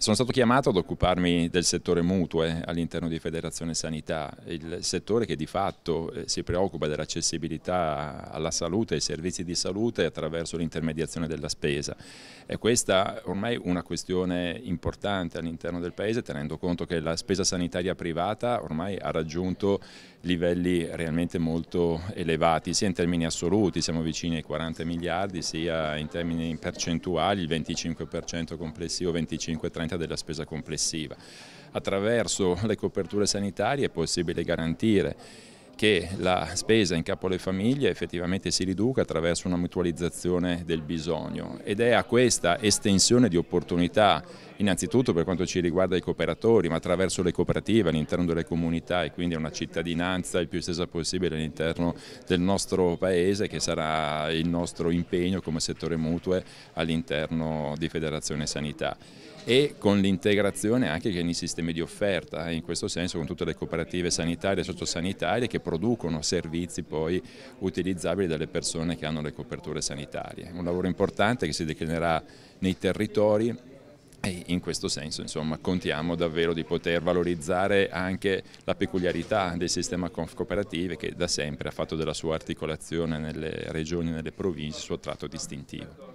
Sono stato chiamato ad occuparmi del settore mutue eh, all'interno di Federazione Sanità, il settore che di fatto eh, si preoccupa dell'accessibilità alla salute, ai servizi di salute attraverso l'intermediazione della spesa. E questa ormai è una questione importante all'interno del Paese, tenendo conto che la spesa sanitaria privata ormai ha raggiunto livelli realmente molto elevati, sia in termini assoluti, siamo vicini ai 40 miliardi, sia in termini percentuali, il 25% complessivo, 25-30%. 50 della spesa complessiva. Attraverso le coperture sanitarie è possibile garantire che la spesa in capo alle famiglie effettivamente si riduca attraverso una mutualizzazione del bisogno ed è a questa estensione di opportunità innanzitutto per quanto ci riguarda i cooperatori ma attraverso le cooperative all'interno delle comunità e quindi una cittadinanza il più estesa possibile all'interno del nostro paese che sarà il nostro impegno come settore mutue all'interno di Federazione Sanità e con l'integrazione anche nei sistemi di offerta in questo senso con tutte le cooperative sanitarie e sottosanitarie che producono servizi poi utilizzabili dalle persone che hanno le coperture sanitarie. Un lavoro importante che si declinerà nei territori e in questo senso insomma, contiamo davvero di poter valorizzare anche la peculiarità del sistema Confcooperative che da sempre ha fatto della sua articolazione nelle regioni e nelle province il suo tratto distintivo.